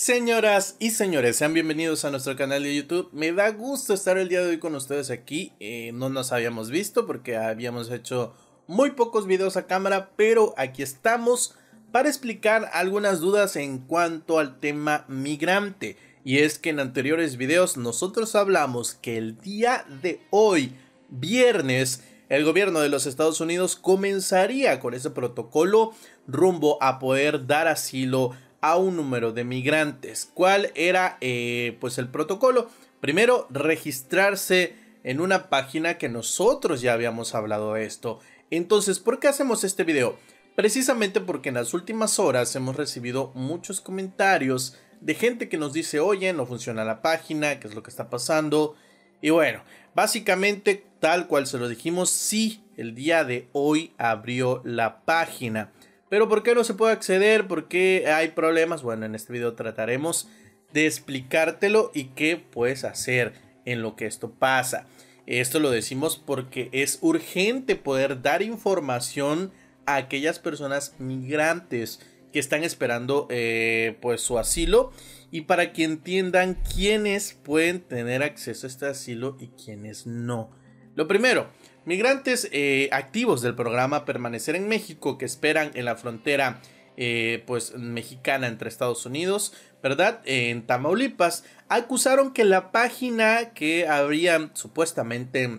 Señoras y señores, sean bienvenidos a nuestro canal de YouTube. Me da gusto estar el día de hoy con ustedes aquí. Eh, no nos habíamos visto porque habíamos hecho muy pocos videos a cámara, pero aquí estamos para explicar algunas dudas en cuanto al tema migrante. Y es que en anteriores videos nosotros hablamos que el día de hoy, viernes, el gobierno de los Estados Unidos comenzaría con ese protocolo rumbo a poder dar asilo a a un número de migrantes. ¿Cuál era eh, pues el protocolo? Primero, registrarse en una página que nosotros ya habíamos hablado de esto. Entonces, ¿por qué hacemos este video? Precisamente porque en las últimas horas hemos recibido muchos comentarios de gente que nos dice, oye, no funciona la página, qué es lo que está pasando. Y bueno, básicamente, tal cual se lo dijimos, sí, el día de hoy abrió la página. Pero ¿por qué no se puede acceder? ¿Por qué hay problemas? Bueno, en este video trataremos de explicártelo y qué puedes hacer en lo que esto pasa. Esto lo decimos porque es urgente poder dar información a aquellas personas migrantes que están esperando eh, pues su asilo y para que entiendan quiénes pueden tener acceso a este asilo y quiénes no. Lo primero, Migrantes eh, activos del programa Permanecer en México que esperan en la frontera eh, pues, mexicana entre Estados Unidos, ¿verdad? En Tamaulipas, acusaron que la página que habrían supuestamente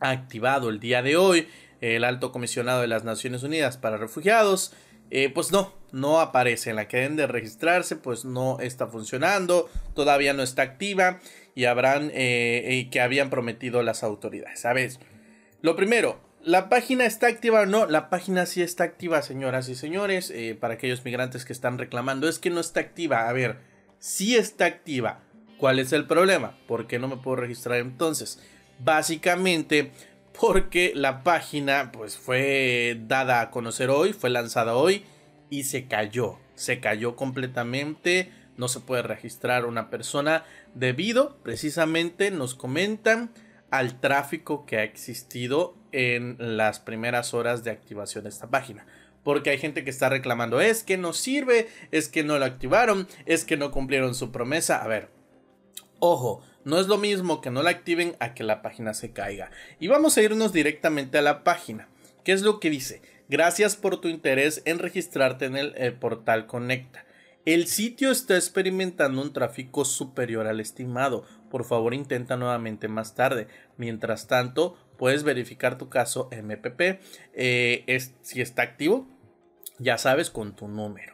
activado el día de hoy el alto comisionado de las Naciones Unidas para Refugiados, eh, pues no, no aparece. En la que deben de registrarse, pues no está funcionando, todavía no está activa y habrán que habían prometido las autoridades. ¿Sabes? Lo primero, ¿la página está activa o no? La página sí está activa, señoras y señores, eh, para aquellos migrantes que están reclamando. Es que no está activa. A ver, sí está activa. ¿Cuál es el problema? ¿Por qué no me puedo registrar entonces? Básicamente porque la página pues fue dada a conocer hoy, fue lanzada hoy y se cayó. Se cayó completamente. No se puede registrar una persona debido, precisamente, nos comentan al tráfico que ha existido en las primeras horas de activación de esta página. Porque hay gente que está reclamando, es que no sirve, es que no lo activaron, es que no cumplieron su promesa. A ver, ojo, no es lo mismo que no la activen a que la página se caiga. Y vamos a irnos directamente a la página. ¿Qué es lo que dice? Gracias por tu interés en registrarte en el, el portal Conecta. El sitio está experimentando un tráfico superior al estimado, por favor intenta nuevamente más tarde. Mientras tanto, puedes verificar tu caso MPP. Eh, es, si está activo, ya sabes, con tu número.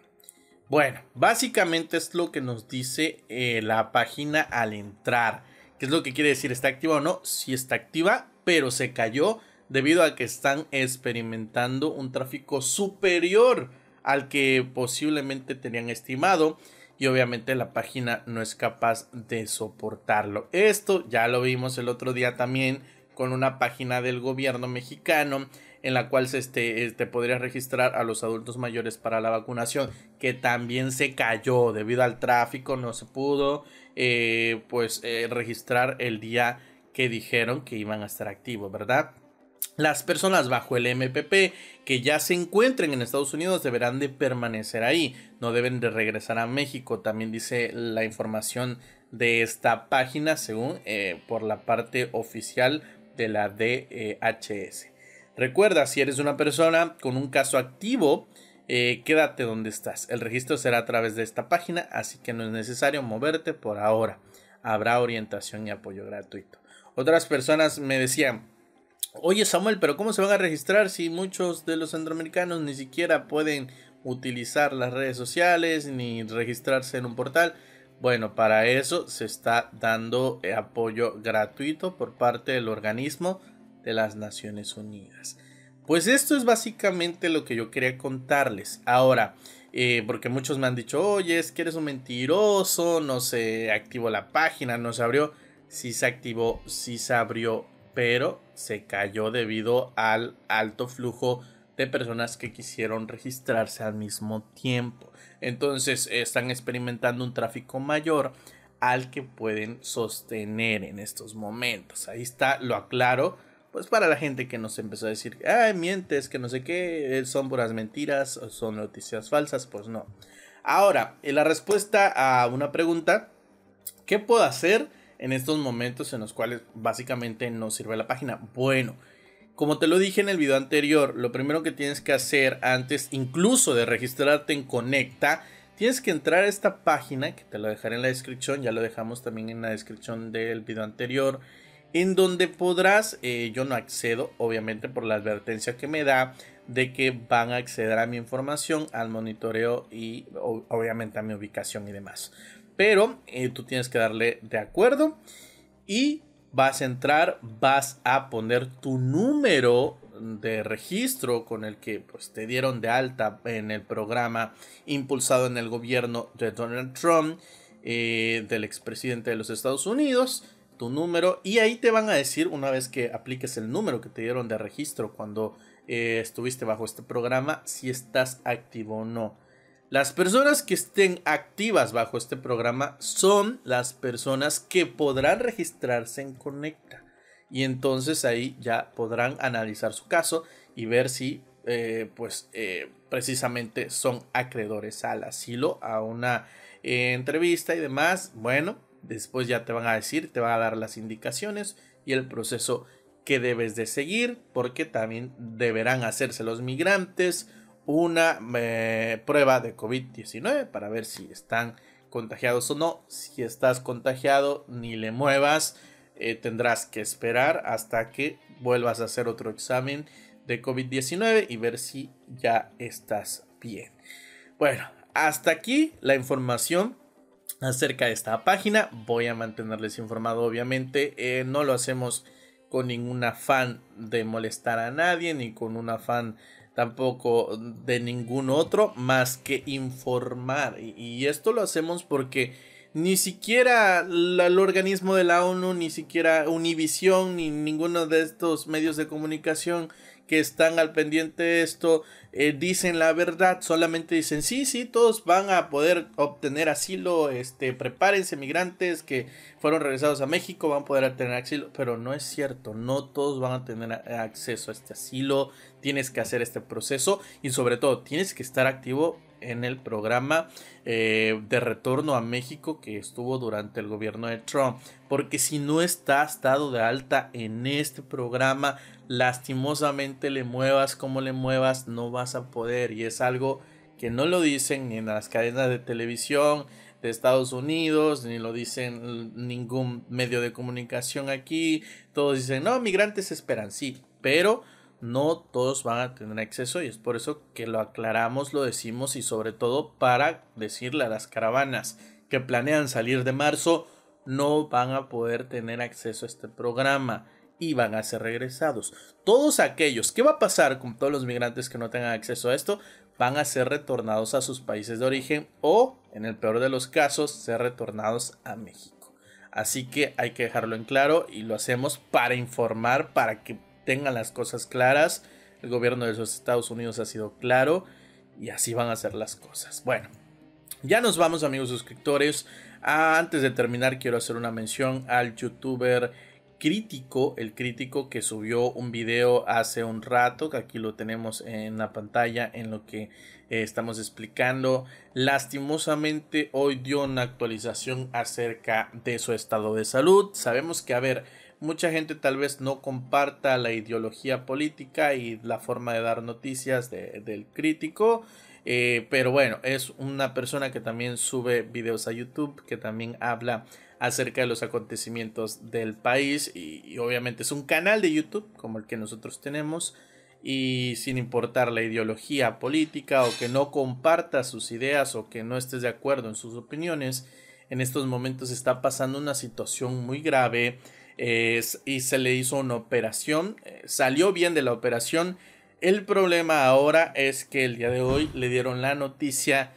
Bueno, básicamente es lo que nos dice eh, la página al entrar. ¿Qué es lo que quiere decir? ¿Está activa o no? Si está activa, pero se cayó debido a que están experimentando un tráfico superior al que posiblemente tenían estimado y obviamente la página no es capaz de soportarlo. Esto ya lo vimos el otro día también con una página del gobierno mexicano en la cual se este, eh, podría registrar a los adultos mayores para la vacunación, que también se cayó debido al tráfico, no se pudo eh, pues eh, registrar el día que dijeron que iban a estar activos, ¿verdad? Las personas bajo el MPP que ya se encuentren en Estados Unidos deberán de permanecer ahí, no deben de regresar a México, también dice la información de esta página según eh, por la parte oficial de la DHS. Recuerda, si eres una persona con un caso activo, eh, quédate donde estás. El registro será a través de esta página, así que no es necesario moverte por ahora. Habrá orientación y apoyo gratuito. Otras personas me decían, Oye Samuel, pero ¿cómo se van a registrar si muchos de los centroamericanos ni siquiera pueden utilizar las redes sociales ni registrarse en un portal? Bueno, para eso se está dando eh, apoyo gratuito por parte del organismo de las Naciones Unidas. Pues esto es básicamente lo que yo quería contarles. Ahora, eh, porque muchos me han dicho, oye, es que eres un mentiroso, no se activó la página, no se abrió. si se activó, si se abrió pero se cayó debido al alto flujo de personas que quisieron registrarse al mismo tiempo. Entonces están experimentando un tráfico mayor al que pueden sostener en estos momentos. Ahí está, lo aclaro. Pues para la gente que nos empezó a decir, ay, mientes, que no sé qué, son puras mentiras, son noticias falsas, pues no. Ahora, la respuesta a una pregunta, ¿qué puedo hacer en estos momentos en los cuales básicamente no sirve la página. Bueno, como te lo dije en el video anterior, lo primero que tienes que hacer antes incluso de registrarte en Conecta, tienes que entrar a esta página, que te lo dejaré en la descripción, ya lo dejamos también en la descripción del video anterior, en donde podrás, eh, yo no accedo, obviamente por la advertencia que me da, de que van a acceder a mi información, al monitoreo y obviamente a mi ubicación y demás pero eh, tú tienes que darle de acuerdo y vas a entrar, vas a poner tu número de registro con el que pues, te dieron de alta en el programa impulsado en el gobierno de Donald Trump, eh, del expresidente de los Estados Unidos, tu número, y ahí te van a decir, una vez que apliques el número que te dieron de registro cuando eh, estuviste bajo este programa, si estás activo o no. Las personas que estén activas bajo este programa son las personas que podrán registrarse en Conecta. Y entonces ahí ya podrán analizar su caso y ver si eh, pues eh, precisamente son acreedores al asilo, a una eh, entrevista y demás. Bueno, después ya te van a decir, te van a dar las indicaciones y el proceso que debes de seguir, porque también deberán hacerse los migrantes, una eh, prueba de COVID-19 para ver si están contagiados o no. Si estás contagiado, ni le muevas. Eh, tendrás que esperar hasta que vuelvas a hacer otro examen de COVID-19 y ver si ya estás bien. Bueno, hasta aquí la información acerca de esta página. Voy a mantenerles informado, obviamente. Eh, no lo hacemos con ningún afán de molestar a nadie, ni con un afán tampoco de ningún otro más que informar. Y, esto lo hacemos porque ni siquiera el organismo de la ONU, ni siquiera Univisión, ni ninguno de estos medios de comunicación que están al pendiente de esto eh, dicen la verdad, solamente dicen sí, sí, todos van a poder obtener asilo, este, prepárense migrantes que fueron regresados a México, van a poder obtener asilo, pero no es cierto, no todos van a tener acceso a este asilo, tienes que hacer este proceso y sobre todo tienes que estar activo en el programa eh, de retorno a México que estuvo durante el gobierno de Trump. Porque si no estás estado de alta en este programa, lastimosamente le muevas como le muevas, no vas a poder. Y es algo que no lo dicen ni en las cadenas de televisión de Estados Unidos, ni lo dicen ningún medio de comunicación aquí. Todos dicen, no, migrantes esperan, sí, pero no todos van a tener acceso y es por eso que lo aclaramos, lo decimos y sobre todo para decirle a las caravanas que planean salir de marzo no van a poder tener acceso a este programa y van a ser regresados. Todos aquellos, ¿qué va a pasar con todos los migrantes que no tengan acceso a esto? Van a ser retornados a sus países de origen o, en el peor de los casos, ser retornados a México. Así que hay que dejarlo en claro y lo hacemos para informar, para que tengan las cosas claras. El gobierno de los Estados Unidos ha sido claro y así van a ser las cosas. Bueno, ya nos vamos amigos suscriptores. Ah, antes de terminar quiero hacer una mención al youtuber crítico, el crítico que subió un video hace un rato, que aquí lo tenemos en la pantalla en lo que eh, estamos explicando. Lastimosamente hoy dio una actualización acerca de su estado de salud. Sabemos que, a ver, mucha gente tal vez no comparta la ideología política y la forma de dar noticias del crítico. Eh, pero bueno, es una persona que también sube videos a YouTube, que también habla acerca de los acontecimientos del país y, obviamente es un canal de YouTube como el que nosotros tenemos y sin importar la ideología política o que no comparta sus ideas o que no estés de acuerdo en sus opiniones, en estos momentos está pasando una situación muy grave y se le hizo una operación, eh, salió bien de la operación. El problema ahora es que el día de hoy le dieron la noticia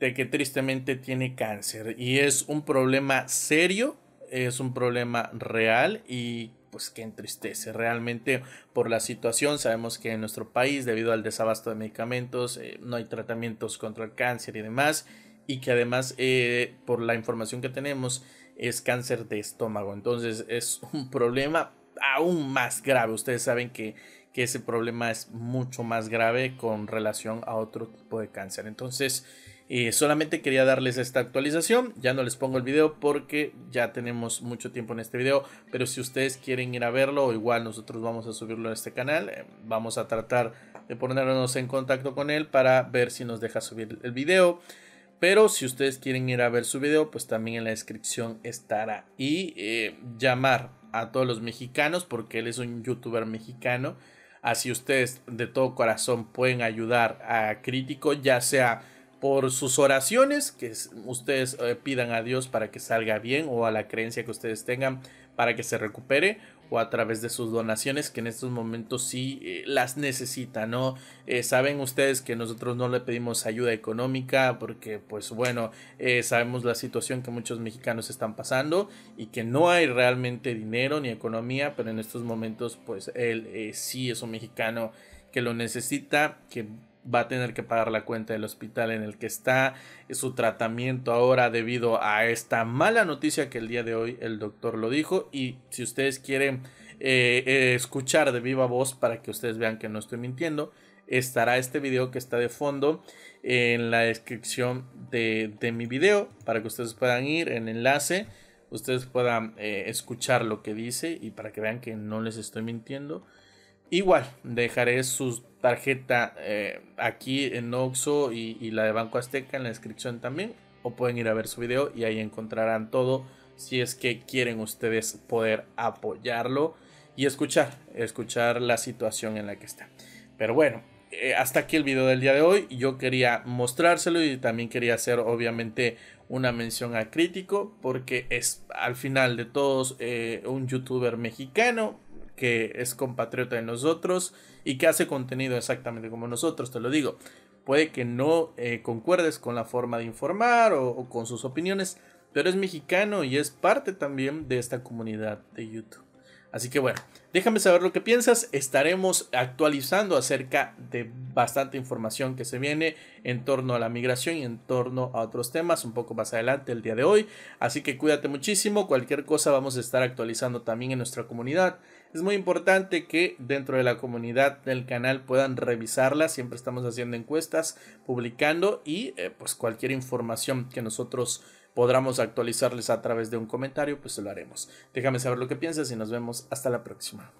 de que tristemente tiene cáncer y es un problema serio, es un problema real y pues que entristece realmente por la situación. Sabemos que en nuestro país, debido al desabasto de medicamentos, eh, no hay tratamientos contra el cáncer y demás. Y que además, eh, por la información que tenemos, es cáncer de estómago. Entonces es un problema aún más grave. Ustedes saben que, que ese problema es mucho más grave con relación a otro tipo de cáncer. Entonces eh, solamente quería darles esta actualización. Ya no les pongo el video porque ya tenemos mucho tiempo en este video. Pero si ustedes quieren ir a verlo, igual nosotros vamos a subirlo a este canal. Eh, vamos a tratar de ponernos en contacto con él para ver si nos deja subir el video. Pero si ustedes quieren ir a ver su video, pues también en la descripción estará. Y eh, llamar a todos los mexicanos, porque él es un youtuber mexicano. Así ustedes de todo corazón pueden ayudar a Crítico, ya sea por sus oraciones, que ustedes eh, pidan a Dios para que salga bien o a la creencia que ustedes tengan para que se recupere o a través de sus donaciones que en estos momentos sí eh, las necesita, ¿no? Eh, saben ustedes que nosotros no le pedimos ayuda económica porque pues bueno, sabemos la situación que muchos mexicanos están pasando y que no hay realmente dinero ni economía, pero en estos momentos pues él sí es un mexicano que lo necesita, que va a tener que pagar la cuenta del hospital en el que está, eh, su tratamiento ahora debido a esta mala noticia que el día de hoy el doctor lo dijo y si ustedes quieren eh, eh, escuchar de viva voz para que ustedes vean que no estoy mintiendo, estará este video que está de fondo en la descripción de, mi video para que ustedes puedan ir en el enlace, ustedes puedan escuchar lo que dice y para que vean que no les estoy mintiendo. Igual, dejaré su tarjeta eh, aquí en Oxxo y, la de Banco Azteca en la descripción también. O pueden ir a ver su video y ahí encontrarán todo si es que quieren ustedes poder apoyarlo y escuchar, escuchar la situación en la que está. Pero bueno, eh, hasta aquí el video del día de hoy. Yo quería mostrárselo y también quería hacer obviamente una mención a Crítico porque es al final de todos eh, un youtuber mexicano que es compatriota de nosotros y que hace contenido exactamente como nosotros, te lo digo. Puede que no eh, concuerdes con la forma de informar o con sus opiniones, pero es mexicano y es parte también de esta comunidad de YouTube. Así que bueno, déjame saber lo que piensas. Estaremos actualizando acerca de bastante información que se viene en torno a la migración y en torno a otros temas un poco más adelante el día de hoy. Así que cuídate muchísimo. Cualquier cosa vamos a estar actualizando también en nuestra comunidad. Es muy importante que dentro de la comunidad del canal puedan revisarla. Siempre estamos haciendo encuestas, publicando y eh, pues cualquier información que nosotros podamos actualizarles a través de un comentario, pues se lo haremos. Déjame saber lo que piensas y nos vemos hasta la próxima.